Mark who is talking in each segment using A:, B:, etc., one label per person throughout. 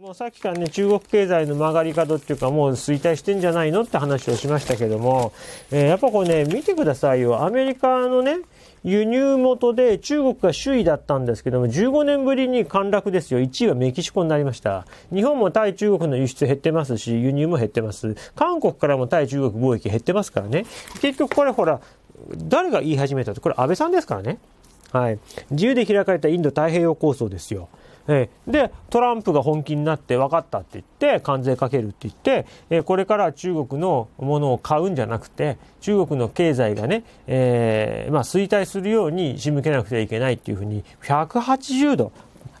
A: もうさっきからね、中国経済の曲がり角っていうか、もう衰退してんじゃないのって話をしましたけども、えー、やっぱこれね、見てくださいよ。アメリカのね、輸入元で中国が首位だったんですけども、15年ぶりに陥落ですよ。1位はメキシコになりました。日本も対中国の輸出減ってますし、輸入も減ってます。韓国からも対中国貿易減ってますからね。結局これほら、誰が言い始めたって、これ安倍さんですからね。はい。自由で開かれたインド太平洋構想ですよ。えー、で、トランプが本気になって分かったって言って、関税かけるって言って、えー、これから中国のものを買うんじゃなくて、中国の経済がね、えー、まあ衰退するように仕向けなくてはいけないっていうふうに、180度、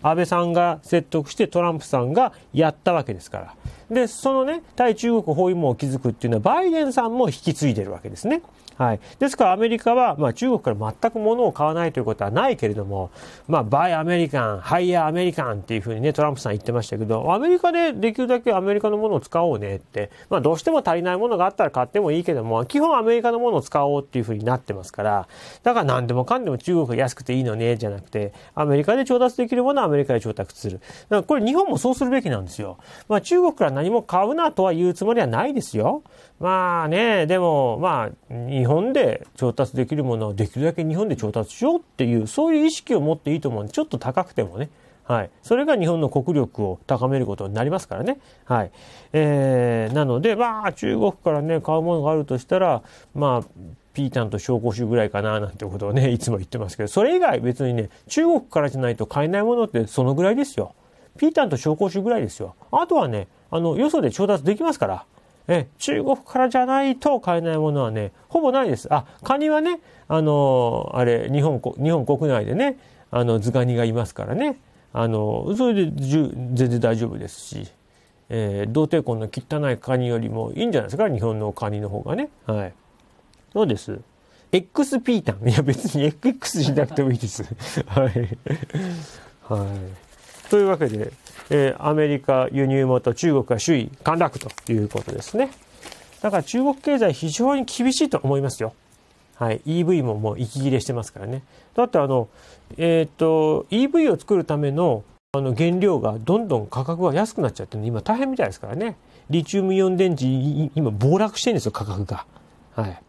A: 安倍さんが説得してトランプさんがやったわけですから。で、そのね、対中国包囲網を築くっていうのは、バイデンさんも引き継いでるわけですね。はい。ですからアメリカは、まあ中国から全く物を買わないということはないけれども、まあ、バイアメリカン、ハイヤーアメリカンっていうふうにね、トランプさん言ってましたけど、アメリカでできるだけアメリカのものを使おうねって、まあどうしても足りないものがあったら買ってもいいけども、基本アメリカのものを使おうっていうふうになってますから、だから何でもかんでも中国が安くていいのね、じゃなくて、アメリカで調達できるものはアメリカで調達する。だからこれ日本もそうするべきなんですよ。まあ中国から何も買うなとは言うつもりはないですよ。まあね、でも、まあ、日本で調達できるものをできるだけ日本で調達しようっていう、そういう意識を持っていいと思うんで、ちょっと高くてもね。はい。それが日本の国力を高めることになりますからね。はい。えー、なので、まあ、中国からね、買うものがあるとしたら、まあ、ピータンと紹興酒ぐらいかな、なんてことをね、いつも言ってますけど、それ以外別にね、中国からじゃないと買えないものってそのぐらいですよ。ピータンと紹興酒ぐらいですよ。あとはね、あの、よそで調達できますから。え、中国からじゃないと買えないものはね、ほぼないです。あ、カニはね、あのー、あれ、日本、日本国内でね、あの、ズガニがいますからね。あの、それで全然大丈夫ですし、えー、同抵婚の汚いカニよりもいいんじゃないですか、日本のカニの方がね。はい。そうです。XP タン。いや、別に XX しなくてもいいです。はい。はい。というわけで、えー、アメリカ輸入元、中国が首位陥落ということですね。だから中国経済非常に厳しいと思いますよ。はい、EV ももう息切れしてますからね。だってあの、えっ、と、EV を作るためのあの原料がどんどん価格が安くなっちゃってる今大変みたいですからね。リチウムイオン電池、今暴落してるんですよ、価格が。はい。